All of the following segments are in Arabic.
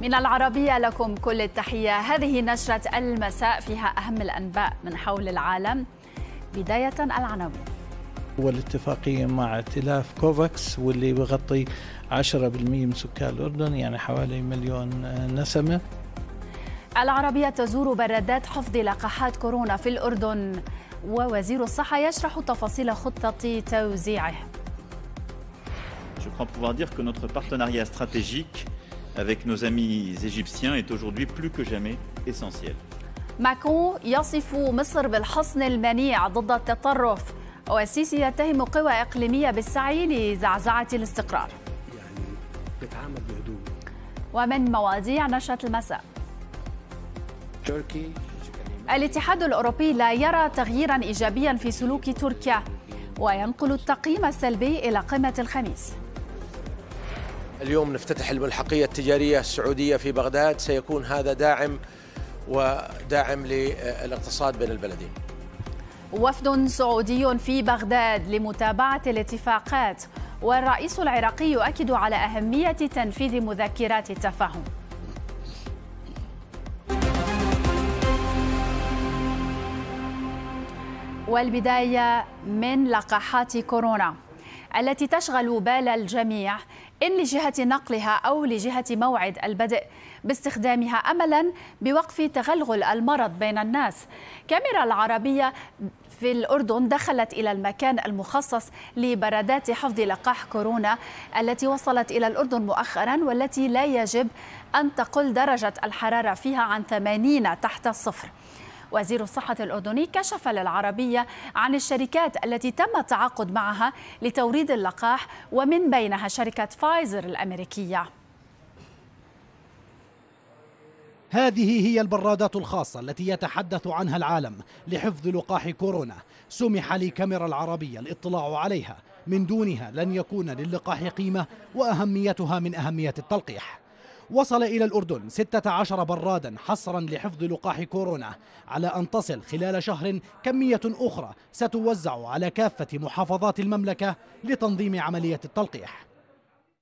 من العربية لكم كل التحية هذه نشرة المساء فيها أهم الأنباء من حول العالم بداية العناوين والاتفاقية مع ائتلاف كوفاكس واللي بغطي 10% من سكان الأردن يعني حوالي مليون آه، نسمة العربية تزور بردات حفظ لقاحات كورونا في الأردن ووزير الصحة يشرح تفاصيل خطة توزيعه Je crois pouvoir dire que notre partenariat stratégique avec nos amis égyptiens est aujourd'hui plus que jamais essentiel. ماكرون يصف مصر بالحصن المنيع ضد التطرف والسيسي يتهم قوى إقليمية بالسعي لزعزعة الاستقرار يعني بهدوء ومن مواضيع نشرة المساء تركي الاتحاد الأوروبي لا يرى تغييرا إيجابيا في سلوك تركيا وينقل التقييم السلبي إلى قمة الخميس اليوم نفتتح الملحقية التجارية السعودية في بغداد سيكون هذا داعم وداعم للاقتصاد بين البلدين وفد سعودي في بغداد لمتابعة الاتفاقات والرئيس العراقي يؤكد على أهمية تنفيذ مذكرات التفاهم والبداية من لقاحات كورونا التي تشغل بال الجميع إن لجهة نقلها أو لجهة موعد البدء باستخدامها أملا بوقف تغلغل المرض بين الناس كاميرا العربية في الأردن دخلت إلى المكان المخصص لبرادات حفظ لقاح كورونا التي وصلت إلى الأردن مؤخرا والتي لا يجب أن تقل درجة الحرارة فيها عن 80 تحت الصفر وزير الصحة الأردني كشف للعربية عن الشركات التي تم التعاقد معها لتوريد اللقاح ومن بينها شركة فايزر الأمريكية هذه هي البرادات الخاصة التي يتحدث عنها العالم لحفظ لقاح كورونا سمح لكاميرا العربية الاطلاع عليها من دونها لن يكون للقاح قيمة وأهميتها من أهمية التلقيح وصل إلى الأردن 16 برادا حصرا لحفظ لقاح كورونا على أن تصل خلال شهر كمية أخرى ستوزع على كافة محافظات المملكة لتنظيم عملية التلقيح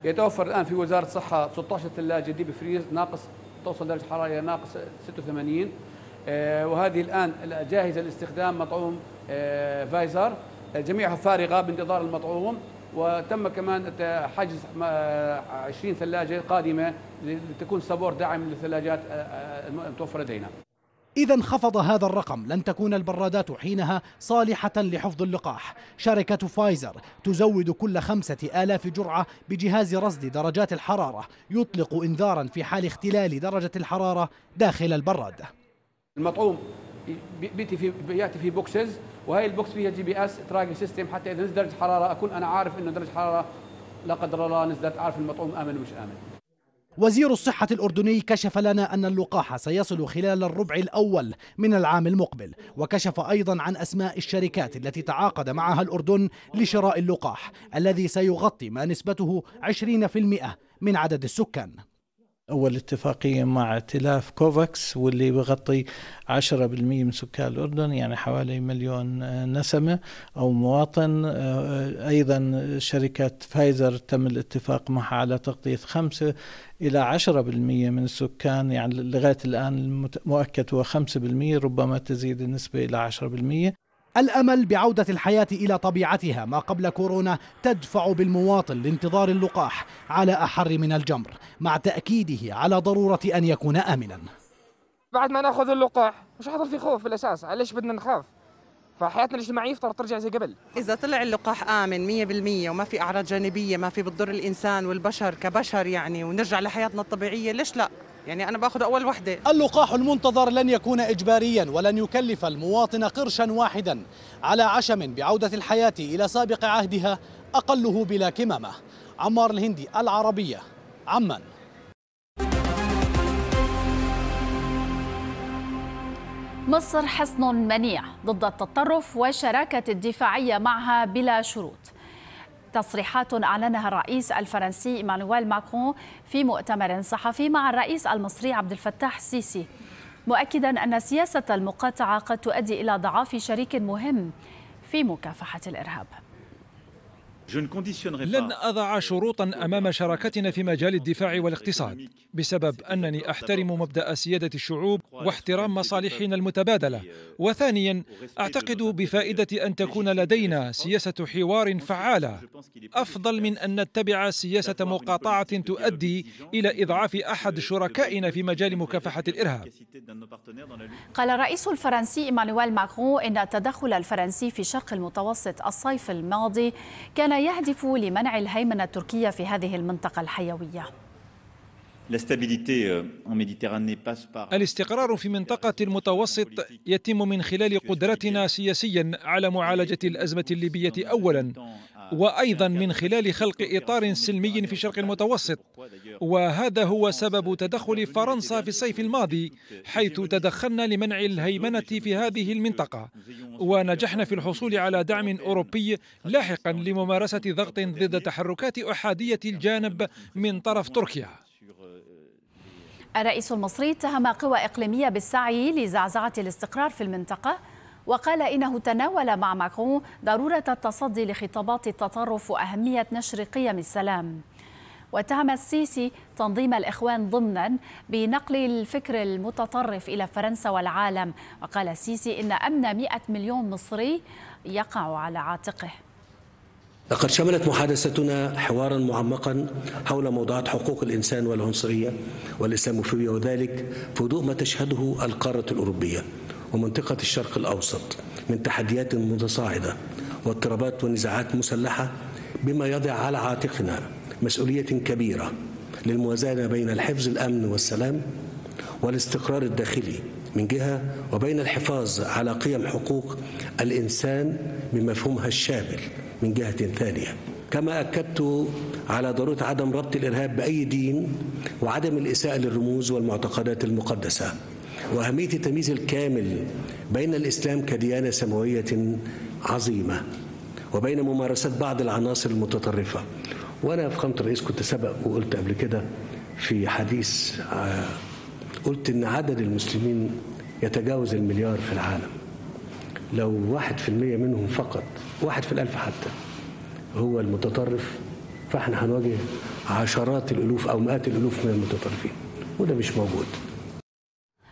يتوفر الآن في وزارة الصحة 16 ثلاجة ديب فريز ناقص توصل درجة حرارية ناقص 86 آه، وهذه الآن جاهزة لاستخدام مطعوم آه، فايزر آه، جميعها فارغة بانتظار المطعوم وتم كمان حجز 20 آه، ثلاجة قادمة لتكون سبور داعم للثلاجات آه، آه، المتوفرة لدينا إذا انخفض هذا الرقم لن تكون البرادات حينها صالحة لحفظ اللقاح شركة فايزر تزود كل خمسة آلاف جرعة بجهاز رصد درجات الحرارة يطلق إنذارا في حال اختلال درجة الحرارة داخل البرادة المطعوم بيتي في بياتي في بوكسز وهي البوكس فيها جي بي اس تراكن سيستم حتى اذا نزل درجه حراره اكون انا عارف انه درجه حراره لا قدر الله نزلت عارف المطعوم امن ومش امن وزير الصحة الأردني كشف لنا أن اللقاح سيصل خلال الربع الأول من العام المقبل وكشف أيضا عن أسماء الشركات التي تعاقد معها الأردن لشراء اللقاح الذي سيغطي ما نسبته 20% من عدد السكان أول اتفاقية مع ائتلاف كوفاكس واللي بغطي 10% من سكان الأردن يعني حوالي مليون آه، نسمة أو مواطن آه، آه، أيضا شركة فايزر تم الاتفاق معها على تغطية 5 إلى 10% من السكان يعني لغاية الآن المؤكد هو 5% ربما تزيد النسبة إلى 10% الأمل بعودة الحياة إلى طبيعتها ما قبل كورونا تدفع بالمواطن لانتظار اللقاح على أحر من الجمر مع تأكيده على ضرورة أن يكون آمنا بعد ما ناخذ اللقاح مش حضر في خوف بالأساس علاش بدنا نخاف فحياتنا الاجتماعيه يفترض ترجع زي قبل اذا طلع اللقاح امن 100% وما في اعراض جانبيه ما في بتضر الانسان والبشر كبشر يعني ونرجع لحياتنا الطبيعيه ليش لا يعني أنا بأخذ أول وحدة اللقاح المنتظر لن يكون إجباريا ولن يكلف المواطن قرشا واحدا على عشم بعودة الحياة إلى سابق عهدها أقله بلا كمامة عمار الهندي العربية عمان مصر حصن منيع ضد التطرف والشراكة الدفاعية معها بلا شروط تصريحات أعلنها الرئيس الفرنسي إيمانويل ماكرون في مؤتمر صحفي مع الرئيس المصري عبد الفتاح السيسي مؤكدا أن سياسة المقاطعة قد تؤدي إلى ضعاف شريك مهم في مكافحة الإرهاب لن أضع شروطا أمام شراكتنا في مجال الدفاع والاقتصاد بسبب أنني أحترم مبدأ سيادة الشعوب واحترام مصالحنا المتبادلة وثانيا أعتقد بفائدة أن تكون لدينا سياسة حوار فعالة أفضل من أن نتبع سياسة مقاطعة تؤدي إلى إضعاف أحد شركائنا في مجال مكافحة الإرهاب قال الرئيس الفرنسي إيمانويل ماكرون إن التدخل الفرنسي في شرق المتوسط الصيف الماضي كان يهدف لمنع الهيمنة التركية في هذه المنطقة الحيوية Euh, الاستقرار في منطقة المتوسط يتم من خلال قدرتنا سياسيا على معالجة الأزمة الليبية أولا وأيضا من خلال خلق إطار سلمي في الشرق المتوسط وهذا هو سبب تدخل فرنسا في الصيف الماضي حيث تدخلنا لمنع الهيمنة في هذه المنطقة ونجحنا في الحصول على دعم أوروبي لاحقا لممارسة ضغط ضد تحركات أحادية الجانب من طرف تركيا Euh, الرئيس المصري اتهم قوى إقليمية بالسعي لزعزعة الاستقرار في المنطقة وقال إنه تناول مع ماكرون ضرورة التصدي لخطابات التطرف وأهمية نشر قيم السلام واتهم السيسي تنظيم الإخوان ضمنا بنقل الفكر المتطرف إلى فرنسا والعالم وقال السيسي إن أمن 100 مليون مصري يقع على عاتقه لقد شملت محادثتنا حوارا معمقا حول موضوعات حقوق الانسان والعنصريه والاسلاموفوبيا وذلك في ضوء ما تشهده القاره الاوروبيه ومنطقه الشرق الاوسط من تحديات متصاعده واضطرابات ونزاعات مسلحه بما يضع على عاتقنا مسؤوليه كبيره للموازنه بين الحفظ الامن والسلام والاستقرار الداخلي من جهه وبين الحفاظ على قيم حقوق الانسان بمفهومها الشامل من جهة ثانية كما أكدت على ضرورة عدم ربط الإرهاب بأي دين وعدم الإساءة للرموز والمعتقدات المقدسة وأهمية التمييز الكامل بين الإسلام كديانة سماوية عظيمة وبين ممارسات بعض العناصر المتطرفة وأنا في خامة الرئيس كنت سبق وقلت قبل كده في حديث آه، قلت إن عدد المسلمين يتجاوز المليار في العالم لو واحد في المية منهم فقط واحد في الألف حتى هو المتطرف فاحنا هنواجه عشرات الألوف أو مئات الألوف من المتطرفين وده مش موجود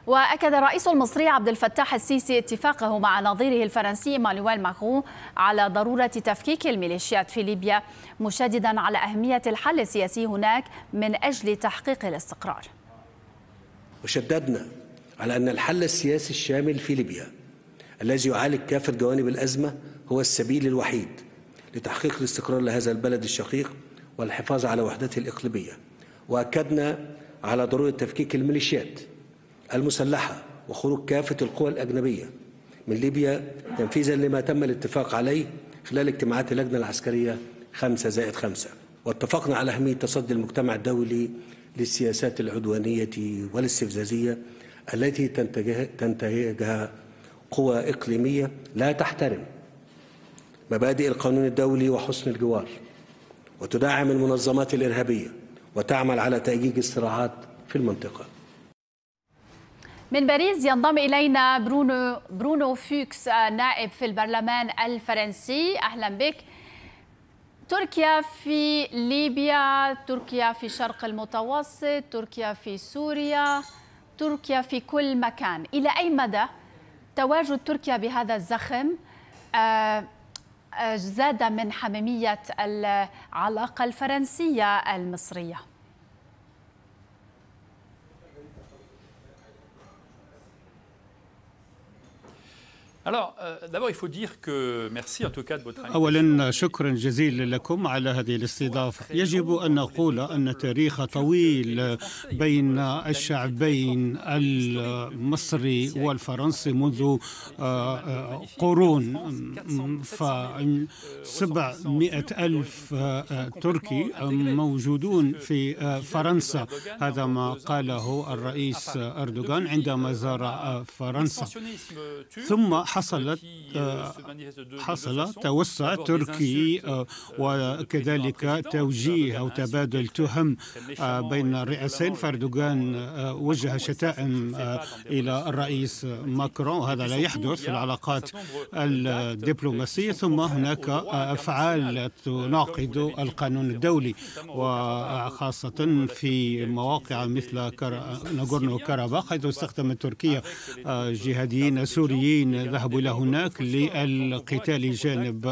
وأكد الرئيس المصري عبد الفتاح السيسي اتفاقه مع نظيره الفرنسي مانويل ماكرون على ضرورة تفكيك الميليشيات في ليبيا مشددا على أهمية الحل السياسي هناك من أجل تحقيق الاستقرار وشددنا على أن الحل السياسي الشامل في ليبيا الذي يعالج كافة جوانب الأزمة هو السبيل الوحيد لتحقيق الاستقرار لهذا البلد الشقيق والحفاظ على وحدته الإقليمية وأكدنا على ضرورة تفكيك الميليشيات المسلحة وخروج كافة القوى الأجنبية من ليبيا تنفيذا لما تم الاتفاق عليه خلال اجتماعات اللجنة العسكرية 5 زائد 5 واتفقنا على أهمية تصدي المجتمع الدولي للسياسات العدوانية والاستفزازية التي تنتجها قوى إقليمية لا تحترم مبادئ القانون الدولي وحسن الجوار وتدعم المنظمات الإرهابية وتعمل على تأجيج الصراعات في المنطقة من باريس ينضم إلينا برونو, برونو فوكس نائب في البرلمان الفرنسي أهلا بك تركيا في ليبيا تركيا في شرق المتوسط تركيا في سوريا تركيا في كل مكان إلى أي مدى تواجد تركيا بهذا الزخم آه، آه، زاد من حميمية العلاقة الفرنسية المصرية Euh, أولا شكرا جزيلا لكم على هذه الاستضافة يجب أن نقول أن تاريخ طويل بين الشعبين المصري والفرنسي منذ آه، آه، قرون فسبعمائة ألف آه، تركي موجودون في فرنسا هذا ما قاله الرئيس أردوغان عندما زار فرنسا ثم حصلت euh, آه، حصل توسع تركي آه، وكذلك توجيه أو تبادل تهم آه، بين الرئاسين فاردوغان وجه شتائم إلى الرئيس ماكرون وهذا لا يحدث في العلاقات الدبلوماسية ثم هناك أفعال تناقض القانون الدولي وخاصة في مواقع مثل ناغورنو كاراباخ حيث استخدمت تركيا جهاديين سوريين ذهبوا يذهب إلى هناك للقتال جانب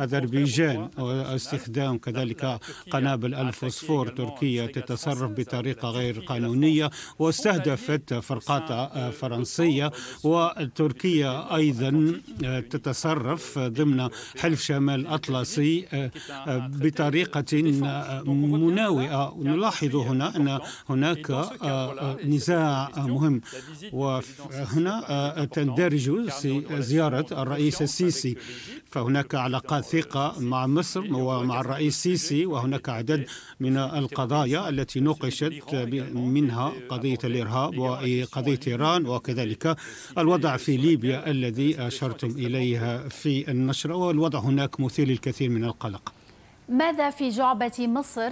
أذربيجان واستخدام كذلك قنابل الفوسفور تركيا تتصرف بطريقة غير قانونية واستهدفت فرقاطة فرنسية وتركيا أيضا تتصرف ضمن حلف شمال الأطلسي بطريقة مناوئة نلاحظ هنا أن هناك نزاع مهم وهنا تندرج زيارة الرئيس السيسي فهناك علاقات ثقة مع مصر ومع الرئيس السيسي وهناك عدد من القضايا التي نوقشت منها قضية الإرهاب وقضية إيران وكذلك الوضع في ليبيا الذي أشرتم إليها في النشرة والوضع هناك مثير للكثير من القلق ماذا في جعبة مصر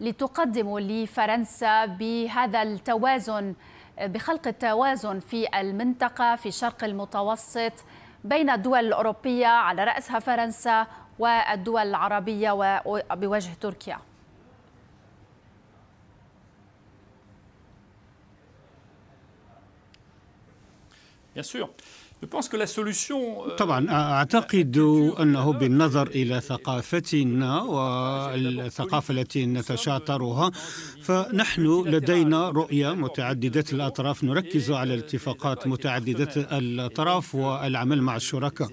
لتقدم لفرنسا بهذا التوازن بخلق التوازن في المنطقة في الشرق المتوسط بين الدول الأوروبية على رأسها فرنسا والدول العربية وبوجه تركيا Bien sûr. Euh, طبعا أعتقد أنه بالنظر إلى ثقافتنا والثقافة التي نتشاطرها فنحن لدينا رؤية متعددة الأطراف نركز على الاتفاقات متعددة الأطراف والعمل مع الشركاء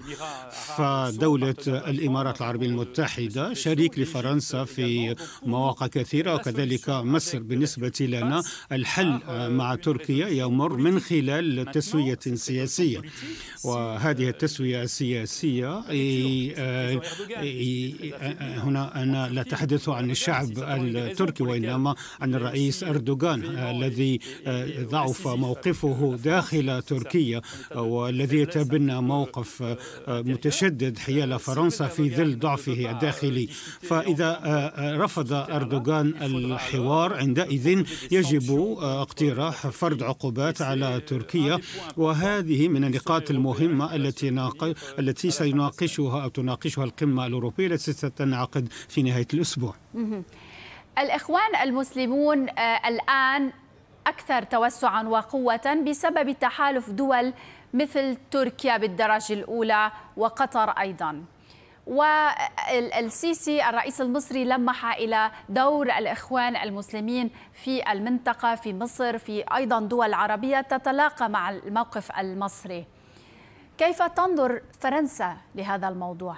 فدولة الإمارات العربية المتحدة شريك لفرنسا في مواقع كثيرة وكذلك مصر بالنسبة لنا الحل مع تركيا يمر من خلال تسوية سياسية وهذه التسوية السياسية هنا أنا لا أتحدث عن الشعب التركي وإنما عن الرئيس أردوغان الذي آه، ضعف موقفه داخل تركيا والذي يتبنى موقف آه، متشدد حيال فرنسا في ظل ضعفه الداخلي فإذا آه، رفض أردوغان الحوار عندئذ يجب اقتراح فرض عقوبات على تركيا وهذه من النقاط الملفات المهمة التي ناق... التي سيناقشها أو تناقشها القمة الأوروبية التي ستنعقد في نهاية الأسبوع الإخوان المسلمون آه، الآن أكثر توسعا وقوة بسبب تحالف دول مثل تركيا بالدرجة الأولى وقطر أيضا والسيسي الرئيس المصري لمح إلى دور الإخوان المسلمين في المنطقة في مصر في أيضا دول عربية تتلاقى مع الموقف المصري كيف تنظر فرنسا لهذا الموضوع؟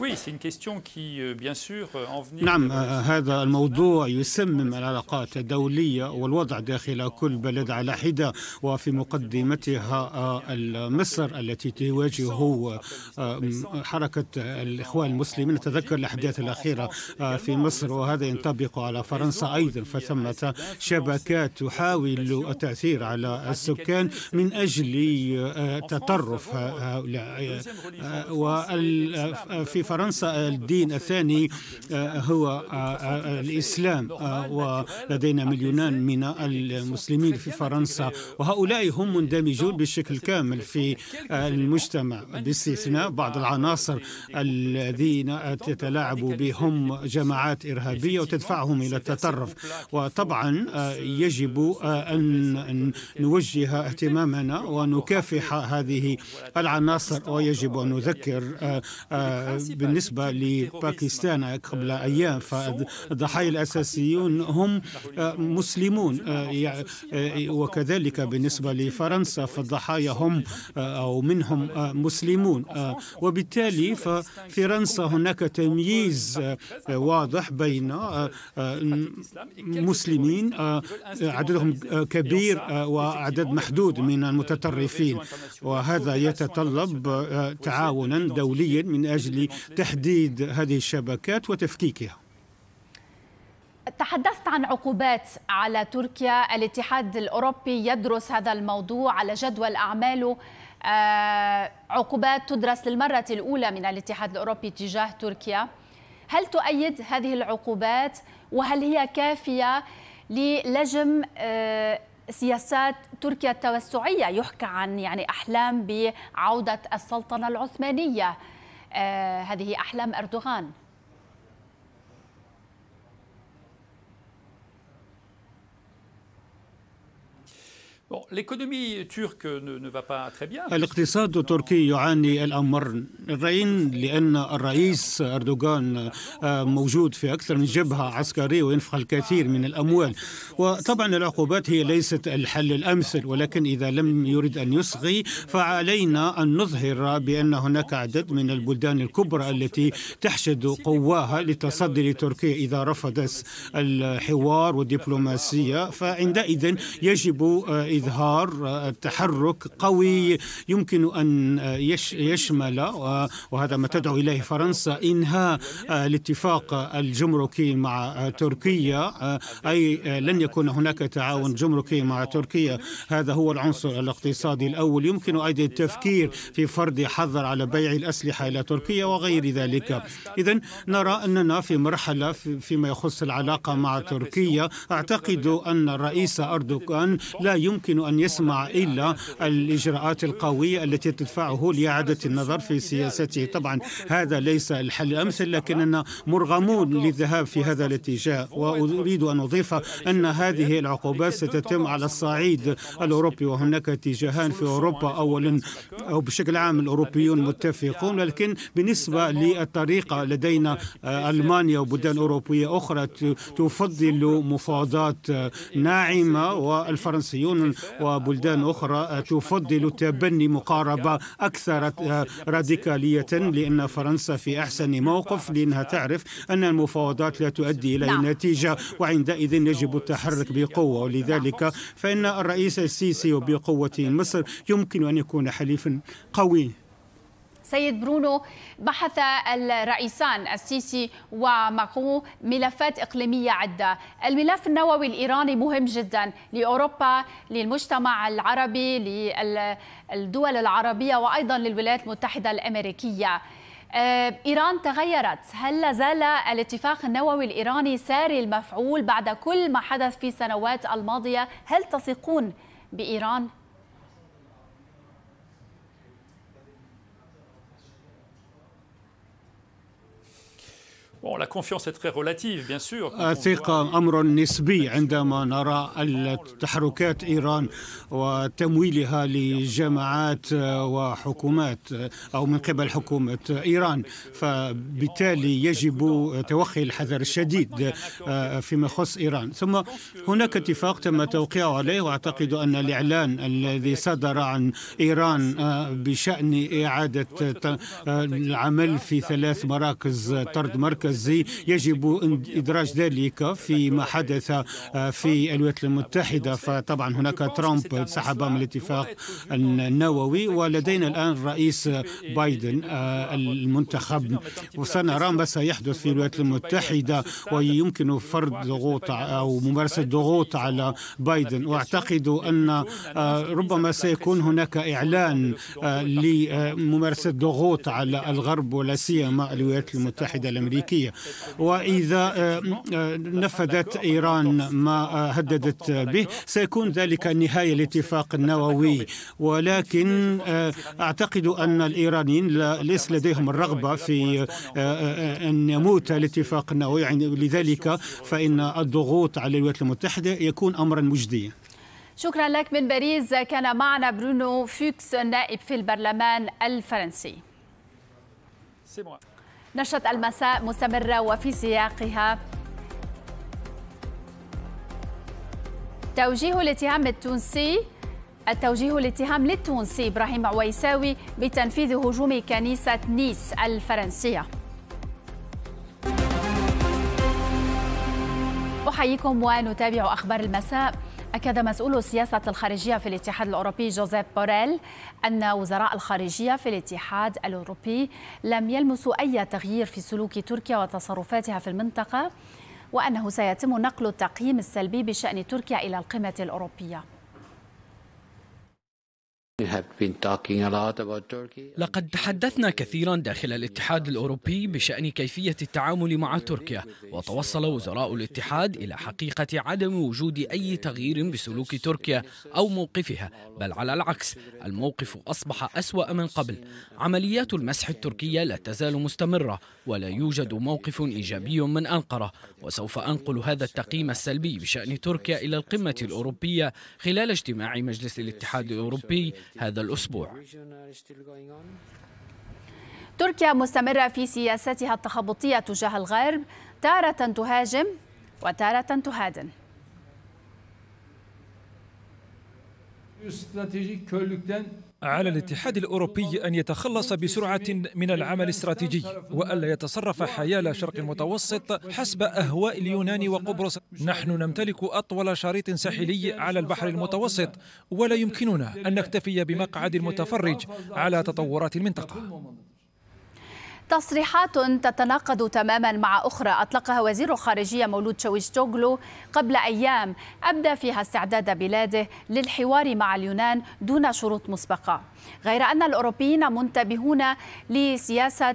Euh, euh, نعم آه، هذا الموضوع يسمم العلاقات الدولية والوضع داخل كل بلد على حدة وفي مقدمتها آه، مصر التي تواجه آه، حركة الإخوان المسلمين نتذكر الأحداث الأخيرة في مصر وهذا ينطبق على فرنسا أيضا فثمة شبكات تحاول التأثير على السكان من أجل تطرف هؤلاء وفي فرنسا الدين الثاني آه، هو آه، آه، الإسلام ولدينا مليونان من المسلمين في فرنسا وهؤلاء هم مندمجون بشكل كامل في المجتمع باستثناء بعض العناصر الذين تتلاعب بهم جماعات إرهابية وتدفعهم إلى التطرف وطبعا يجب أن نوجه اهتمامنا ونكافح هذه العناصر ويجب أن نذكر بالنسبة لباكستان قبل آه، أيام آه، آه، فالضحايا الأساسيون هم مسلمون وكذلك بالنسبة لفرنسا فالضحايا هم أو منهم مسلمون وبالتالي ففرنسا هناك تمييز واضح بين مسلمين عددهم كبير وعدد محدود من المتطرفين وهذا يتطلب تعاونا دوليا من أجل تحديد هذه الشبكات وتفكيكها تحدثت عن عقوبات على تركيا الاتحاد الأوروبي يدرس هذا الموضوع على جدول أعماله آه، عقوبات تدرس للمرة الأولى من الاتحاد الأوروبي تجاه تركيا هل تؤيد هذه العقوبات وهل هي كافية للجم آه، سياسات تركيا التوسعية يحكى عن يعني أحلام بعودة السلطنة العثمانية آه، هذه أحلام أردوغان الاقتصاد التركي يعاني الأمر الرئين لأن الرئيس أردوغان آه، موجود في أكثر من جبهة عسكرية وينفق الكثير من الأموال وطبعا العقوبات هي ليست الحل الأمثل ولكن إذا لم يرد أن يصغي فعلينا أن نظهر بأن هناك عدد من البلدان الكبرى التي تحشد قواها للتصدي لتركيا إذا رفضت الحوار والدبلوماسية فعندئذ يجب آه، إظهار آه، تحرك قوي يمكن أن آه، يشمل آه، وهذا ما تدعو إليه فرنسا إنهاء الاتفاق الجمركي مع تركيا أي لن يكون هناك تعاون جمركي مع تركيا هذا هو العنصر الاقتصادي الأول يمكن أيضا التفكير في فرض حظر على بيع الأسلحة إلى تركيا وغير ذلك إذا نرى أننا في مرحلة فيما يخص العلاقة مع تركيا أعتقد أن الرئيس أردوغان لا يمكن يمكن أن يسمع إلا الإجراءات القوية التي تدفعه لإعادة النظر في سياسته طبعا هذا ليس الحل الأمثل لكننا مرغمون للذهاب في هذا الاتجاه وأريد أن أضيف أن هذه العقوبات ستتم على الصعيد الأوروبي وهناك اتجاهان في أوروبا أولا أو بشكل عام الأوروبيون متفقون لكن بالنسبة للطريقة لدينا آه، ألمانيا وبلدان أوروبية أخرى تفضل مفاوضات آه، ناعمة والفرنسيون وبلدان أخرى تفضل تبني مقاربة أكثر راديكالية لأن فرنسا في أحسن موقف لأنها تعرف أن المفاوضات لا تؤدي إلى نعم. نتيجة وعندئذ يجب التحرك بقوة ولذلك فإن الرئيس السيسي وبقوة مصر يمكن أن يكون حليفا قوي سيد برونو بحث الرئيسان السيسي وماكو ملفات إقليمية عدة الملف النووي الإيراني مهم جدا لأوروبا للمجتمع العربي للدول العربية وأيضا للولايات المتحدة الأمريكية آه، إيران تغيرت هل لا زال الاتفاق النووي الإيراني ساري المفعول بعد كل ما حدث في السنوات الماضية هل تثقون بإيران؟ الثقة أمر نسبي عندما نرى تحركات إيران وتمويلها لجماعات وحكومات أو من قبل حكومة إيران فبالتالي يجب توخي الحذر الشديد آه، فيما يخص إيران ثم هناك اتفاق تم توقيعه عليه وأعتقد أن الإعلان الذي صدر عن إيران آه، بشأن إعادة آه، العمل في ثلاث مراكز طرد مركز الغزي يجب إدراج ذلك فيما حدث آه، في الولايات المتحدة فطبعا هناك ترامب سحب من الاتفاق النووي ولدينا الآن رئيس بايدن آه، المنتخب وسنرى ما سيحدث في الولايات المتحدة ويمكن فرض ضغوط أو ممارسة ضغوط على بايدن وأعتقد أن آه، ربما سيكون هناك إعلان لممارسة ضغوط على الغرب ولا سيما الولايات المتحدة الأمريكية الأمريكية وإذا آه، آه، نفذت إيران ما آه، هددت به سيكون ذلك نهاية للاتفاق النووي ولكن أعتقد أن الإيرانيين ليس لديهم الرغبة في أن يموت الاتفاق النووي يعني لذلك فإن الضغوط على الولايات المتحدة يكون أمرا مجديا شكرا لك من باريس كان معنا برونو فوكس نائب في البرلمان الفرنسي نشرة المساء مستمرة وفي سياقها توجيه الاتهام التونسي التوجيه الاتهام للتونسي إبراهيم عويساوي بتنفيذ هجوم كنيسة نيس الفرنسية أحييكم ونتابع أخبار المساء أكد مسؤول السياسة الخارجية في الاتحاد الأوروبي جوزيف بوريل أن وزراء الخارجية في الاتحاد الأوروبي لم يلمسوا أي تغيير في سلوك تركيا وتصرفاتها في المنطقة وأنه سيتم نقل التقييم السلبي بشأن تركيا إلى القمة الأوروبية لقد تحدثنا كثيرا داخل الاتحاد الاوروبي بشان كيفيه التعامل مع تركيا وتوصل وزراء الاتحاد الى حقيقه عدم وجود اي تغيير بسلوك تركيا او موقفها بل على العكس الموقف اصبح اسوا من قبل عمليات المسح التركيه لا تزال مستمره ولا يوجد موقف إيجابي من أنقرة وسوف أنقل هذا التقييم السلبي بشأن تركيا إلى القمة الأوروبية خلال اجتماع مجلس الاتحاد الأوروبي هذا الأسبوع تركيا مستمرة في سياستها التخبطية تجاه الغرب تارة تهاجم وتارة تهادن استراتيجي على الاتحاد الأوروبي أن يتخلص بسرعة من العمل الاستراتيجي وألا يتصرف حيال شرق المتوسط حسب أهواء اليونان وقبرص نحن نمتلك أطول شريط ساحلي على البحر المتوسط ولا يمكننا أن نكتفي بمقعد متفرج على تطورات المنطقة تصريحات تتناقض تماما مع أخرى أطلقها وزير الخارجية مولود شويشتوغلو قبل أيام أبدى فيها استعداد بلاده للحوار مع اليونان دون شروط مسبقة غير أن الأوروبيين منتبهون لسياسة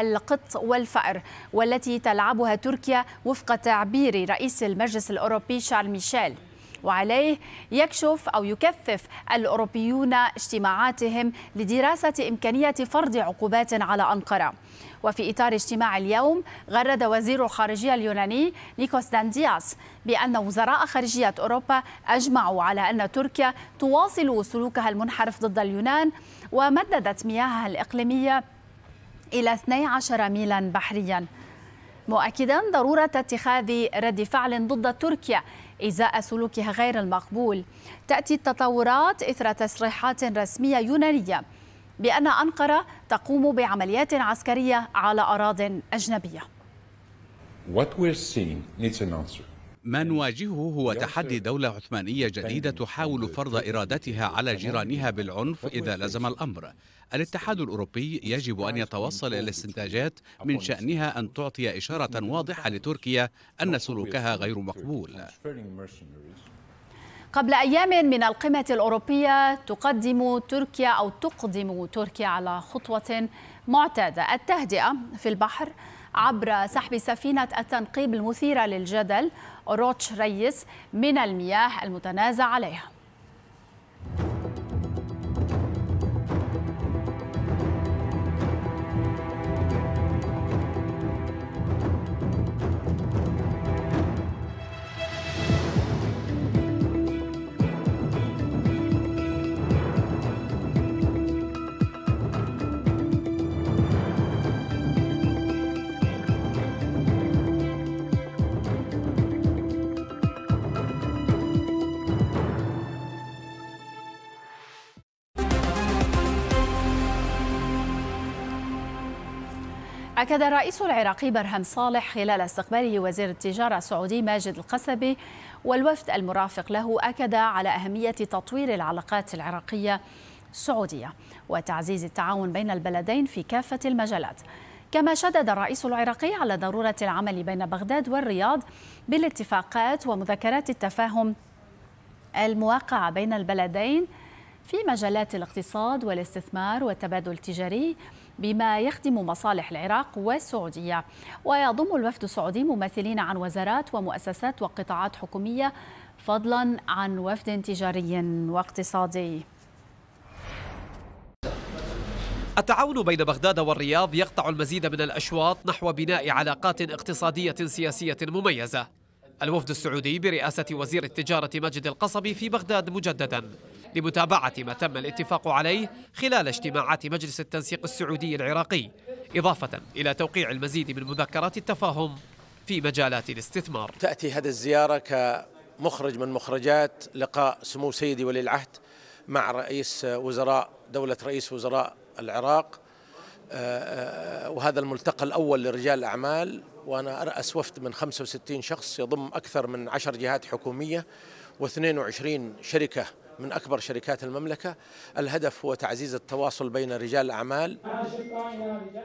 القط والفأر والتي تلعبها تركيا وفق تعبير رئيس المجلس الأوروبي شارل ميشيل وعليه يكشف أو يكثف الأوروبيون اجتماعاتهم لدراسة إمكانية فرض عقوبات على أنقرة وفي إطار اجتماع اليوم غرد وزير الخارجية اليوناني نيكوس داندياس بأن وزراء خارجية أوروبا أجمعوا على أن تركيا تواصل سلوكها المنحرف ضد اليونان ومددت مياهها الإقليمية إلى 12 ميلا بحريا مؤكدا ضرورة اتخاذ رد فعل ضد تركيا إزاء سلوكها غير المقبول تأتي التطورات إثر تصريحات رسمية يونانية بأن أنقرة تقوم بعمليات عسكرية على أراض أجنبية What we're seeing needs an answer. ما نواجهه هو تحدي دولة عثمانية جديدة تحاول فرض إرادتها على جيرانها بالعنف إذا لزم الأمر الاتحاد الأوروبي يجب أن يتوصل إلى استنتاجات من شأنها أن تعطي إشارة واضحة لتركيا أن سلوكها غير مقبول قبل أيام من القمة الأوروبية تقدم تركيا أو تقدم تركيا على خطوة معتادة التهدئة في البحر عبر سحب سفينة التنقيب المثيرة للجدل أوروتش ريس من المياه المتنازع عليها أكد الرئيس العراقي برهم صالح خلال استقباله وزير التجارة السعودي ماجد القسبي والوفد المرافق له أكد على أهمية تطوير العلاقات العراقية السعودية وتعزيز التعاون بين البلدين في كافة المجالات كما شدد الرئيس العراقي على ضرورة العمل بين بغداد والرياض بالاتفاقات ومذكرات التفاهم المواقعة بين البلدين في مجالات الاقتصاد والاستثمار والتبادل التجاري بما يخدم مصالح العراق والسعودية ويضم الوفد السعودي ممثلين عن وزارات ومؤسسات وقطاعات حكومية فضلا عن وفد تجاري واقتصادي التعاون بين بغداد والرياض يقطع المزيد من الأشواط نحو بناء علاقات اقتصادية سياسية مميزة الوفد السعودي برئاسة وزير التجارة مجد القصبي في بغداد مجددا لمتابعة ما تم الاتفاق عليه خلال اجتماعات مجلس التنسيق السعودي العراقي إضافة إلى توقيع المزيد من مذكرات التفاهم في مجالات الاستثمار تأتي هذه الزيارة كمخرج من مخرجات لقاء سمو سيدي ولي العهد مع رئيس وزراء دولة رئيس وزراء العراق آه، آه، آه، وهذا الملتقى الأول لرجال الأعمال وأنا أرأس وفد من 65 شخص يضم أكثر من 10 جهات حكومية و22 شركة من أكبر شركات المملكة الهدف هو تعزيز التواصل بين رجال الأعمال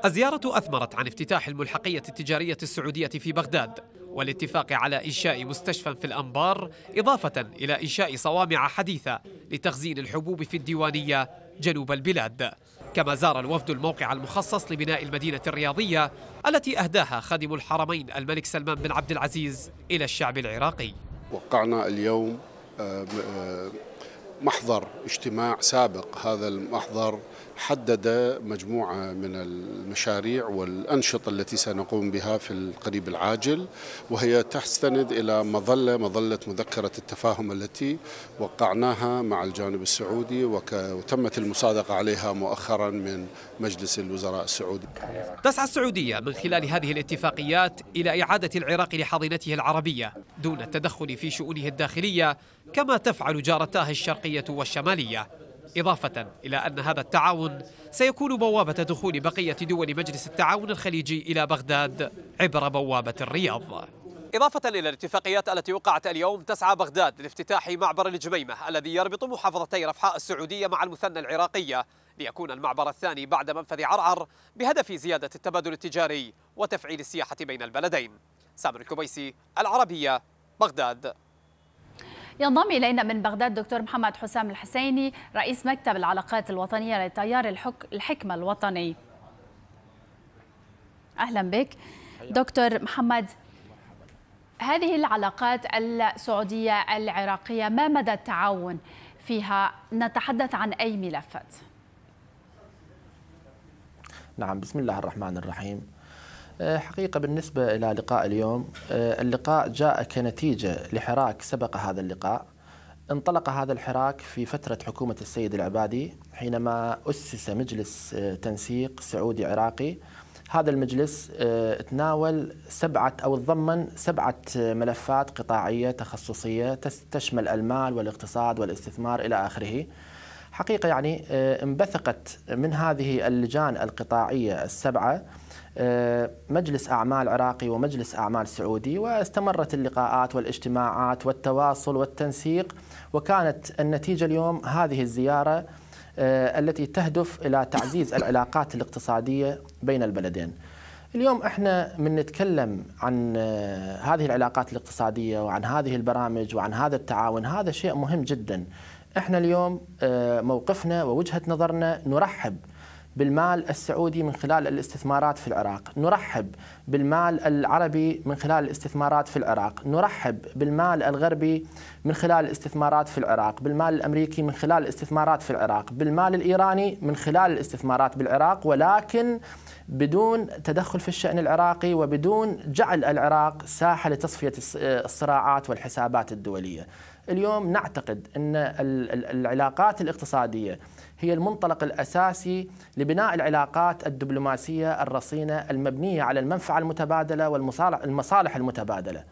الزيارة أثمرت عن افتتاح الملحقية التجارية السعودية في بغداد والاتفاق على إنشاء مستشفى في الأنبار إضافة إلى إنشاء صوامع حديثة لتخزين الحبوب في الديوانية جنوب البلاد كما زار الوفد الموقع المخصص لبناء المدينة الرياضية التي أهداها خادم الحرمين الملك سلمان بن عبد العزيز إلى الشعب العراقي وقعنا اليوم آه، آه، محضر اجتماع سابق هذا المحضر حدد مجموعة من المشاريع والأنشطة التي سنقوم بها في القريب العاجل وهي تستند إلى مظلة مظلة مذكرة التفاهم التي وقعناها مع الجانب السعودي وتمت المصادقة عليها مؤخرا من مجلس الوزراء السعودي تسعى السعودية من خلال هذه الاتفاقيات إلى إعادة العراق لحضينته العربية دون التدخل في شؤونه الداخلية كما تفعل جارتاه الشرقية والشمالية إضافة إلى أن هذا التعاون سيكون بوابة دخول بقية دول مجلس التعاون الخليجي إلى بغداد عبر بوابة الرياض إضافة إلى الاتفاقيات التي وقعت اليوم تسعى بغداد لافتتاح معبر الجميمة الذي يربط محافظتي رفحاء السعودية مع المثنى العراقية ليكون المعبر الثاني بعد منفذ عرعر بهدف زيادة التبادل التجاري وتفعيل السياحة بين البلدين سامر الكبيسي العربية بغداد ينضم إلينا من بغداد دكتور محمد حسام الحسيني رئيس مكتب العلاقات الوطنية لتيار الحك... الحكمة الوطني أهلا بك دكتور محمد هذه العلاقات السعودية العراقية ما مدى التعاون فيها نتحدث عن أي ملفات؟ نعم بسم الله الرحمن الرحيم آه، حقيقة بالنسبة إلى لقاء اليوم آه، اللقاء جاء كنتيجة لحراك سبق هذا اللقاء انطلق هذا الحراك في فترة حكومة السيد العبادي حينما أسس مجلس آه، تنسيق سعودي عراقي هذا المجلس تناول سبعة أو تضمن سبعة ملفات قطاعية تخصصية تشمل المال والاقتصاد والاستثمار إلى آخره حقيقة يعني انبثقت من هذه اللجان القطاعية السبعة آه، مجلس أعمال عراقي ومجلس أعمال سعودي واستمرت اللقاءات والاجتماعات والتواصل والتنسيق وكانت النتيجة اليوم هذه الزيارة آه، التي تهدف إلى تعزيز العلاقات الاقتصادية بين البلدين اليوم احنا من نتكلم عن آه، هذه العلاقات الاقتصادية وعن هذه البرامج وعن هذا التعاون هذا شيء مهم جدا احنا اليوم موقفنا ووجهة نظرنا نرحب بالمال السعودي من خلال الاستثمارات في العراق نرحب بالمال العربي من خلال الاستثمارات في العراق نرحب بالمال الغربي من خلال الاستثمارات في العراق بالمال الأمريكي من خلال الاستثمارات في العراق بالمال الإيراني من خلال الاستثمارات بالعراق ولكن بدون تدخل في الشأن العراقي وبدون جعل العراق ساحة لتصفية الصراعات والحسابات الدولية اليوم نعتقد أن العلاقات الاقتصادية هي المنطلق الأساسي لبناء العلاقات الدبلوماسية الرصينة المبنية على المنفعة المتبادلة والمصالح المتبادلة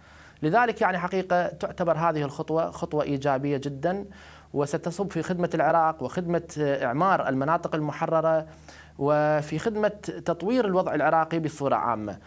لذلك يعني حقيقة تعتبر هذه الخطوة خطوة إيجابية جدا وستصب في خدمة العراق وخدمة إعمار المناطق المحررة وفي خدمة تطوير الوضع العراقي بصورة عامة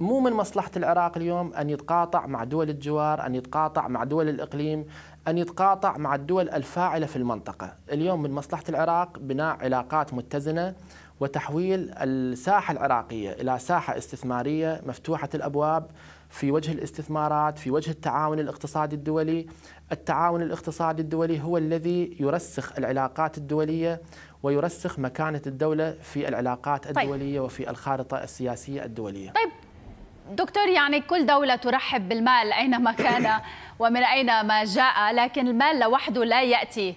مو من مصلحة العراق اليوم أن يتقاطع مع دول الجوار أن يتقاطع مع دول الإقليم أن يتقاطع مع الدول الفاعلة في المنطقة اليوم من مصلحة العراق بناء علاقات متزنة وتحويل الساحة العراقية إلى ساحة استثمارية مفتوحة الأبواب في وجه الاستثمارات في وجه التعاون الاقتصادي الدولي التعاون الاقتصادي الدولي هو الذي يرسخ العلاقات الدولية ويرسخ مكانة الدولة في العلاقات طيب. الدولية طيب. وفي الخارطة السياسية الدولية طيب دكتور يعني كل دولة ترحب بالمال أينما كان ومن أين ما جاء لكن المال لوحده لا يأتي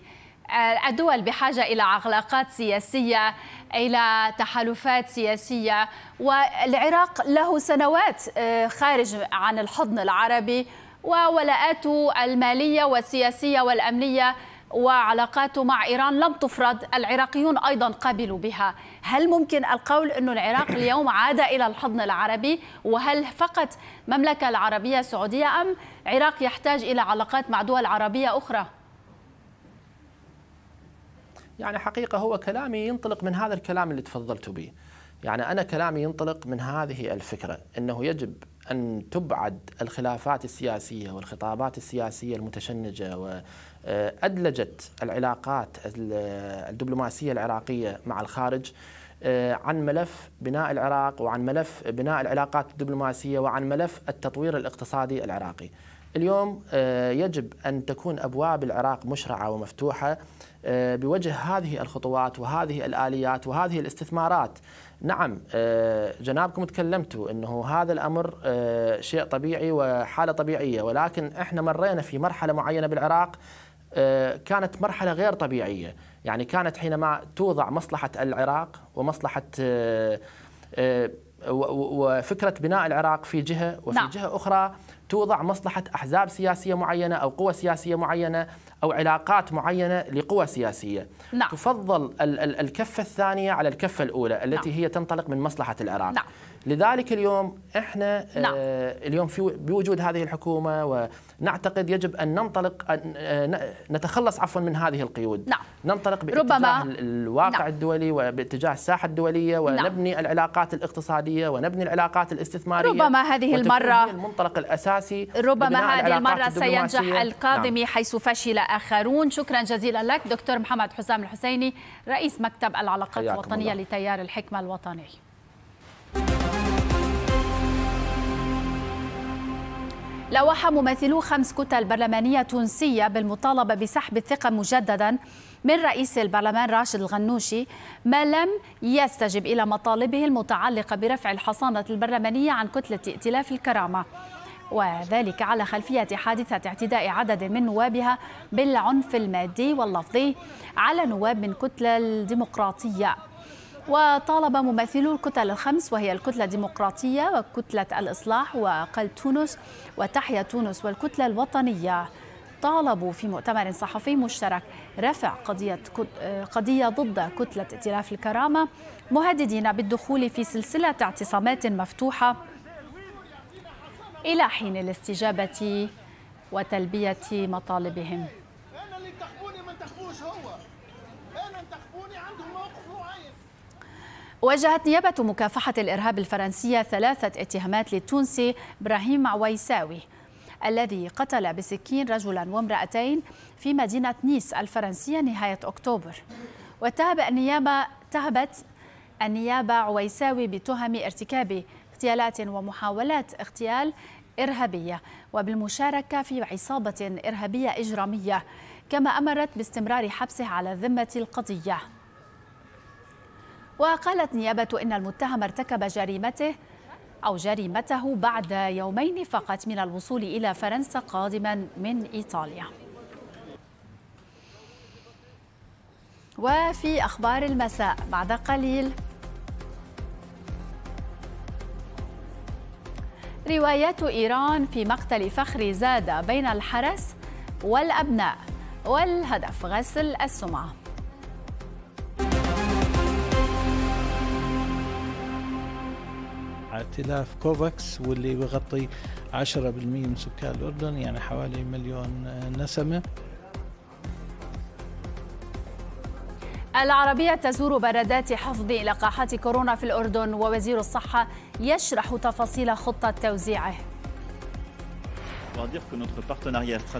آه، الدول بحاجة إلى علاقات سياسية إلى تحالفات سياسية والعراق له سنوات آه، خارج عن الحضن العربي وولاءاته المالية والسياسية والأمنية وعلاقاته مع إيران لم تفرض العراقيون أيضا قبلوا بها هل ممكن القول أن العراق اليوم عاد إلى الحضن العربي وهل فقط مملكة العربية السعودية أم عراق يحتاج إلى علاقات مع دول عربية أخرى؟ يعني حقيقة هو كلامي ينطلق من هذا الكلام اللي تفضلت به يعني أنا كلامي ينطلق من هذه الفكرة أنه يجب أن تبعد الخلافات السياسية والخطابات السياسية المتشنجة آه، أدلجت العلاقات آه، الدبلوماسية العراقية مع الخارج آه، عن ملف بناء العراق وعن ملف بناء العلاقات الدبلوماسية وعن ملف التطوير الاقتصادي العراقي اليوم يجب أن تكون أبواب العراق مشرعة ومفتوحة بوجه هذه الخطوات وهذه الآليات وهذه الاستثمارات نعم جنابكم تكلمتوا أنه هذا الأمر شيء طبيعي وحالة طبيعية ولكن إحنا مرينا في مرحلة معينة بالعراق آه، كانت مرحلة غير طبيعية يعني كانت حينما توضع مصلحة العراق ومصلحة آه، آه، وفكرة بناء العراق في جهة وفي نعم. جهة أخرى توضع مصلحة أحزاب سياسية معينة أو قوى سياسية معينة أو علاقات معينة لقوى سياسية نعم. تفضل الكفة الثانية على الكفة الأولى التي نعم. هي تنطلق من مصلحة العراق نعم. لذلك اليوم احنا آه، نعم. اليوم في بوجود هذه الحكومه ونعتقد يجب ان ننطلق أن آه، نتخلص عفوا من هذه القيود نعم. ننطلق باتجاه ربما الواقع نعم. الدولي وباتجاه الساحه الدوليه نعم. ونبني نعم. العلاقات الاقتصاديه ونبني العلاقات الاستثماريه ربما هذه المره المنطلق الاساسي ربما هذه المره سينجح القادمي نعم. حيث فشل آخرون شكرا جزيلا لك دكتور محمد حسام الحسيني رئيس مكتب العلاقات الوطنية الله. لتيار الحكمة الوطني لوح ممثلو خمس كتل برلمانية تونسية بالمطالبة بسحب الثقة مجددا من رئيس البرلمان راشد الغنوشي ما لم يستجب إلى مطالبه المتعلقة برفع الحصانة البرلمانية عن كتلة ائتلاف الكرامة وذلك على خلفية حادثة اعتداء عدد من نوابها بالعنف المادي واللفظي على نواب من كتلة الديمقراطية وطالب ممثلو الكتل الخمس وهي الكتلة الديمقراطية وكتلة الإصلاح وقلب تونس وتحيا تونس والكتلة الوطنية طالبوا في مؤتمر صحفي مشترك رفع قضية قضية ضد كتلة ائتلاف الكرامة مهددين بالدخول في سلسلة اعتصامات مفتوحة إلى حين الاستجابة وتلبية مطالبهم أنا اللي انتخبوني ما انتخبوش هو أنا انتخبوني عنده موقف معين وجهت نيابة مكافحة الإرهاب الفرنسية ثلاثة اتهامات للتونسي إبراهيم عويساوي الذي قتل بسكين رجلا وامرأتين في مدينة نيس الفرنسية نهاية أكتوبر وتهب النيابة اتهمت النيابة عويساوي بتهم ارتكابه اغتيالات ومحاولات اغتيال إرهابية وبالمشاركة في عصابة إرهابية إجرامية كما أمرت باستمرار حبسه على ذمة القضية وقالت نيابة إن المتهم ارتكب جريمته أو جريمته بعد يومين فقط من الوصول إلى فرنسا قادما من إيطاليا وفي أخبار المساء بعد قليل روايات إيران في مقتل فخري زاد بين الحرس والأبناء والهدف غسل السمعة ائتلاف كوفاكس واللي بغطي 10% من سكان الأردن يعني حوالي مليون آه، نسمة العربية تزور بلدات حفظ لقاحات كورونا في الأردن ووزير الصحة يشرح تفاصيل خطة توزيعه